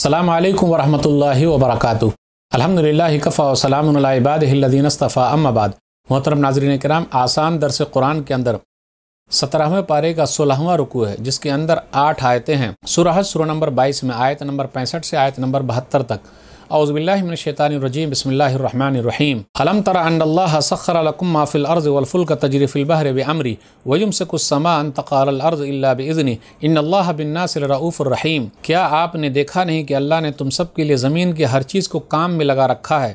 السلام علیکم و رحمۃ اللہ وبرکاتہ الحمد للہ ام آباد محترم ناظرین کرام آسان درس قرآن کے اندر سترہویں پارے کا سولہواں رکوع ہے جس کے اندر آٹھ آیتیں ہیں سورہ سورہ نمبر بائیس میں آیت نمبر پینسٹھ سے آیت نمبر بہتر تک اعوذ باللہ من الشیطان الرجیم بسم اللہ الرحمن الرحیم تر ان اللہ سخر وفل کا فی البہرِم سے کچھ سما تقار العرض اللہ السماء ان اللہ رعوف الرحیم کیا آپ نے دیکھا نہیں کہ اللہ نے تم سب کے لیے زمین کی ہر چیز کو کام میں لگا رکھا ہے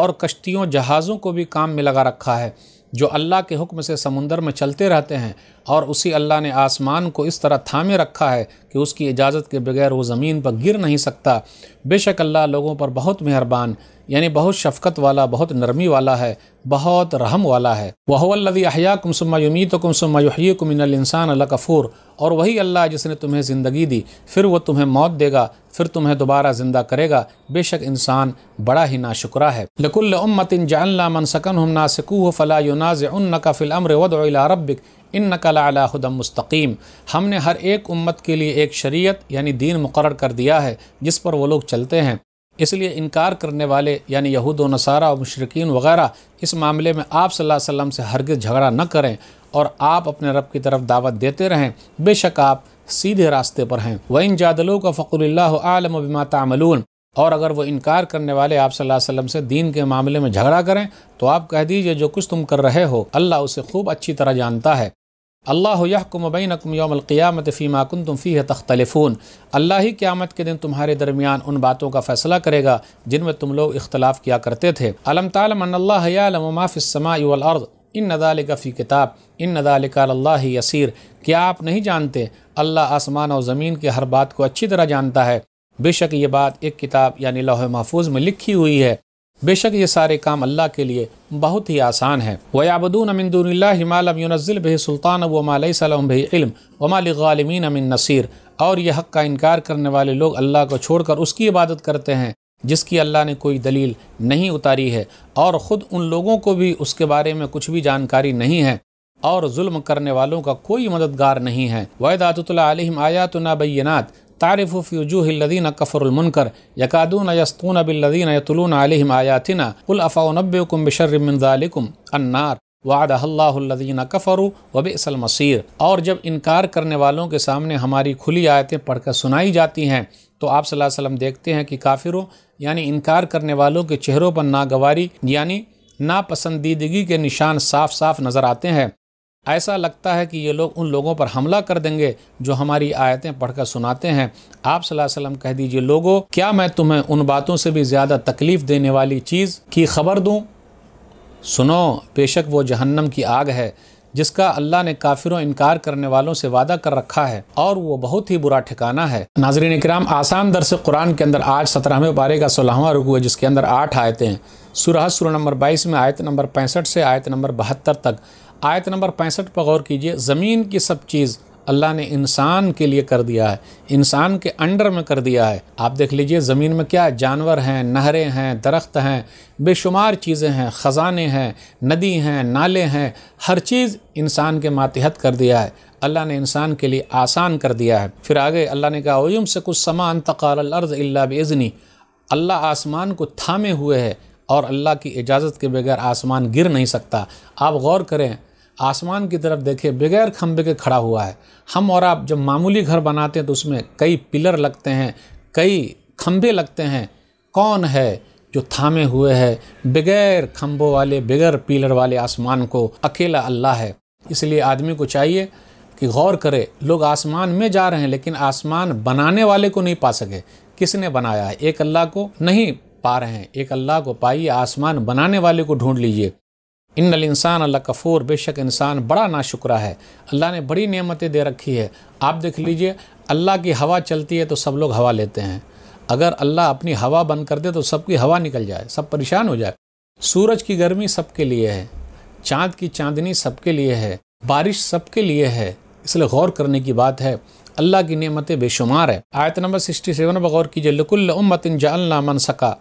اور کشتیوں جہازوں کو بھی کام میں لگا رکھا ہے جو اللہ کے حکم سے سمندر میں چلتے رہتے ہیں اور اسی اللہ نے آسمان کو اس طرح تھامے رکھا ہے کہ اس کی اجازت کے بغیر وہ زمین پر گر نہیں سکتا بے شک اللہ لوگوں پر بہت مہربان یعنی بہت شفقت والا بہت نرمی والا ہے بہت رحم والا ہے وہ أَحْيَاكُمْ احیہ يُمِيتُكُمْ کمسما يُحْيِيكُمْ الانسان اللہ کفور اور وہی اللہ جس نے تمہیں زندگی دی پھر وہ تمہیں موت دے گا پھر تمہیں دوبارہ زندہ کرے گا بے شک انسان بڑا ہی ناشکرہ ہے لکل امت جعلنا من سکنہم ناسکوہ فلا ینازعنک فی فلر لعلا ہدم مستقیم ہم نے ہر ایک امت کے لیے ایک شریعت یعنی دین مقرر کر دیا ہے جس پر وہ لوگ چلتے ہیں اس لیے انکار کرنے والے یعنی یہود و نصارہ مشرقین وغیرہ اس معاملے میں آپ صلی اللہ علیہ وسلم سے ہرگز جھگڑا نہ کریں اور آپ اپنے رب کی طرف دعوت دیتے رہیں بے شک آپ سیدھے راستے پر ہیں وَإِن جَادَلُوكَ فَقُلِ اللَّهُ عَالَمُ بِمَا تَعْمَلُونَ اور اگر وہ انکار کرنے والے آپ صلی اللہ علیہ وسلم سے دین کے معاملے میں جھگڑا کریں تو آپ کہہ دیجئے جو کچھ تم کر رہے ہو اللہ اسے خوب اچھی طرح جانتا ہے اللہ یحکم بینکم یوم القیامت فیما کنتم فیہ تختلفون اللہ ہی قیامت کے دن تمہارے درمیان ان باتوں کا فیصلہ کرے گا جن میں تم لوگ اختلاف کیا کرتے تھے علم تعلم ان اللہ یعلم ما فی السماع والارض ان ذالک فی کتاب ان ذالک اللہ یسیر کیا آپ نہیں جانتے اللہ آسمان اور زمین کے ہر بات کو اچھی طرح جانتا ہے بے شک یہ بات ایک کتاب یعنی لوح محفوظ میں لکھی ہوئی ہے بے شک یہ سارے کام اللہ کے لیے بہت ہی آسان ہے وَيَعْبَدُونَ مِن دُونِ اللَّهِ مَا لَمْ يُنَزِّلْ بِهِ سُلْطَانَ وَمَا لَيْسَ لَهُمْ بِهِ علم وَمَا لِغَالِمِينَ مِن نصیر اور یہ حق کا انکار کرنے والے لوگ اللہ کو چھوڑ کر اس کی عبادت کرتے ہیں جس کی اللہ نے کوئی دلیل نہیں اتاری ہے اور خود ان لوگوں کو بھی اس کے بارے میں کچھ بھی جانکاری نہیں ہے اور ظلم کرنے والوں کا کوئی مددگار نہیں ہے وبئس المصیر اور جب انکار کرنے والوں کے سامنے ہماری کھلی آیتیں پڑھ کر سنائی جاتی ہیں تو آپ صلی اللہ علیہ وسلم دیکھتے ہیں کہ کافروں یعنی انکار کرنے والوں کے چہروں پر ناگواری یعنی ناپسندیدگی کے نشان صاف صاف نظر آتے ہیں ایسا لگتا ہے کہ یہ لوگ ان لوگوں پر حملہ کر دیں گے جو ہماری آیتیں پڑھ کر سناتے ہیں آپ صلی اللہ علیہ وسلم کہہ دیجئے لوگوں کیا میں تمہیں ان باتوں سے بھی زیادہ تکلیف دینے والی چیز کی خبر دوں سنو بے شک وہ جہنم کی آگ ہے جس کا اللہ نے کافروں انکار کرنے والوں سے وعدہ کر رکھا ہے اور وہ بہت ہی برا ٹھکانہ ہے ناظرین اکرام آسان درس قرآن کے اندر آج سترہویں بارے کا سولہواں رکو ہے جس کے اندر آٹھ آیتیں ہیں سورہ سورہ نمبر بائیس میں آیت نمبر پینسٹھ سے آیت نمبر بہتر تک آیت نمبر پینسٹھ پر غور کیجئے زمین کی سب چیز اللہ نے انسان کے لیے کر دیا ہے انسان کے انڈر میں کر دیا ہے آپ دیکھ لیجئے زمین میں کیا جانور ہیں نہریں ہیں درخت ہیں بے شمار چیزیں ہیں خزانے ہیں ندی ہیں نالے ہیں ہر چیز انسان کے ماتحت کر دیا ہے اللہ نے انسان کے لیے آسان کر دیا ہے پھر آگے اللہ نے کہا سے کچھ سما انتقال الارض اللہ بزنی اللہ آسمان کو تھامے ہوئے ہے اور اللہ کی اجازت کے بغیر آسمان گر نہیں سکتا آپ غور کریں آسمان کی طرف دیکھیں بغیر کھمبے کے کھڑا ہوا ہے ہم اور آپ جب معمولی گھر بناتے ہیں تو اس میں کئی پلر لگتے ہیں کئی کھمبے لگتے ہیں کون ہے جو تھامے ہوئے ہے بغیر کھمبوں والے بغیر پیلر والے آسمان کو اکیلا اللہ ہے اس لیے آدمی کو چاہیے کہ غور کرے لوگ آسمان میں جا رہے ہیں لیکن آسمان بنانے والے کو نہیں پا سکے کس نے بنایا ہے ایک اللہ کو نہیں پا رہے ہیں ایک اللہ کو پائیے آسمان بنانے والے کو ڈھونڈ لیجئے ان الانسان اللہ کفور بے شک انسان بڑا ناشکرہ ہے اللہ نے بڑی نعمتیں دے رکھی ہے آپ دیکھ لیجئے اللہ کی ہوا چلتی ہے تو سب لوگ ہوا لیتے ہیں اگر اللہ اپنی ہوا بند کر دے تو سب کی ہوا نکل جائے سب پریشان ہو جائے سورج کی گرمی سب کے لیے ہے چاند کی چاندنی سب کے لیے ہے بارش سب کے لیے ہے اس لیے غور کرنے کی بات ہے اللہ کی نعمتیں بے شمار ہے آیت نمبر 67 سیون پر غور کیجیے لکل امت من سکا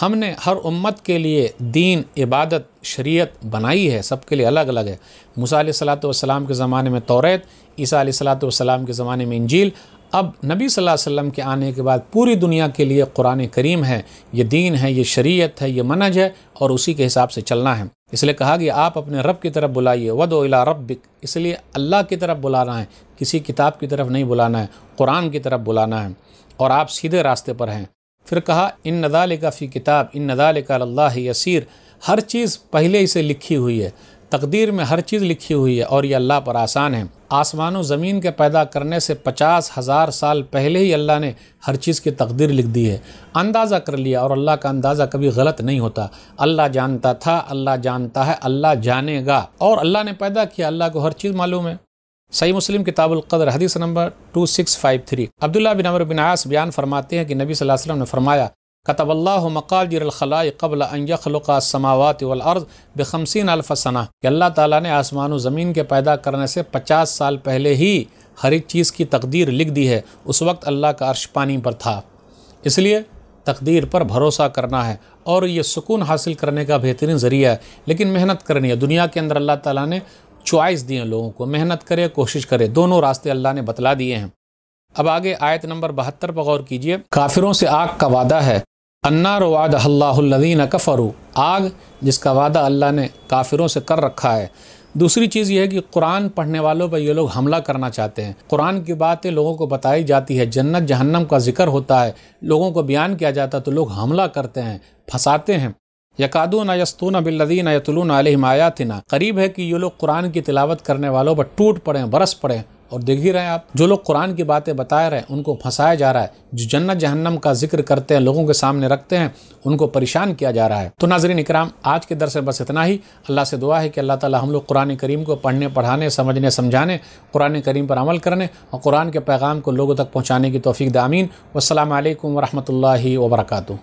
ہم نے ہر امت کے لیے دین عبادت شریعت بنائی ہے سب کے لیے الگ الگ ہے موسیٰ علیہ السلام کے زمانے میں توریت عیسیٰ علیہ صلاۃ کے زمانے میں انجیل اب نبی صلی اللہ علیہ وسلم کے آنے کے بعد پوری دنیا کے لیے قرآن کریم ہے یہ دین ہے یہ شریعت ہے یہ منج ہے اور اسی کے حساب سے چلنا ہے اس لیے کہا کہ آپ اپنے رب کی طرف بلائیے ود و الا ربک اس لیے اللہ کی طرف بلانا ہے کسی کتاب کی طرف نہیں بلانا ہے قرآن کی طرف بلانا ہے اور آپ سیدھے راستے پر ہیں پھر کہا ان ندالِ کا فی کتاب ان ندالِ کا اللہ یسیر ہر چیز پہلے ہی سے لکھی ہوئی ہے تقدیر میں ہر چیز لکھی ہوئی ہے اور یہ اللہ پر آسان ہے آسمان و زمین کے پیدا کرنے سے پچاس ہزار سال پہلے ہی اللہ نے ہر چیز کی تقدیر لکھ دی ہے اندازہ کر لیا اور اللہ کا اندازہ کبھی غلط نہیں ہوتا اللہ جانتا تھا اللہ جانتا ہے اللہ جانے گا اور اللہ نے پیدا کیا اللہ کو ہر چیز معلوم ہے صحیح مسلم کتاب القدر حدیث نمبر 2653 عبداللہ بن عمر بن عاص بیان فرماتے ہیں کہ نبی صلی اللہ علیہ وسلم نے فرمایا اللہ مقادر قبل ان السماوات والارض بخمسین الف سنہ کہ اللہ تعالیٰ نے آسمان و زمین کے پیدا کرنے سے پچاس سال پہلے ہی ہر ایک چیز کی تقدیر لکھ دی ہے اس وقت اللہ کا عرش پانی پر تھا اس لیے تقدیر پر بھروسہ کرنا ہے اور یہ سکون حاصل کرنے کا بہترین ذریعہ ہے لیکن محنت کرنی ہے دنیا کے اندر اللہ تعالیٰ نے چوائس ہیں لوگوں کو محنت کرے کوشش کرے دونوں راستے اللہ نے بتلا دیے ہیں اب آگے آیت نمبر بہتر پر غور کیجئے کافروں سے آگ کا وعدہ ہے انا رواد اللہ الدین کفرو آگ جس کا وعدہ اللہ نے کافروں سے کر رکھا ہے دوسری چیز یہ ہے کہ قرآن پڑھنے والوں پر یہ لوگ حملہ کرنا چاہتے ہیں قرآن کی باتیں لوگوں کو بتائی جاتی ہے جنت جہنم کا ذکر ہوتا ہے لوگوں کو بیان کیا جاتا ہے تو لوگ حملہ کرتے ہیں پھنساتے ہیں یقادون یستون بالذین یتلون علیہم آیاتنا قریب ہے کہ یہ لوگ قرآن کی تلاوت کرنے والوں پر ٹوٹ پڑیں برس پڑیں اور ہی رہے ہیں آپ جو لوگ قرآن کی باتیں بتائے رہے ہیں ان کو پھنسایا جا رہا ہے جو جنت جہنم کا ذکر کرتے ہیں لوگوں کے سامنے رکھتے ہیں ان کو پریشان کیا جا رہا ہے تو ناظرین اکرام آج کے در سے بس اتنا ہی اللہ سے دعا ہے کہ اللہ تعالی ہم لوگ قرآن کریم کو پڑھنے پڑھانے سمجھنے سمجھانے قرآن کریم پر عمل کرنے اور قرآن کے پیغام کو لوگوں تک پہنچانے کی توفیق دامین والسلام علیکم ورحمۃ اللہ وبرکاتہ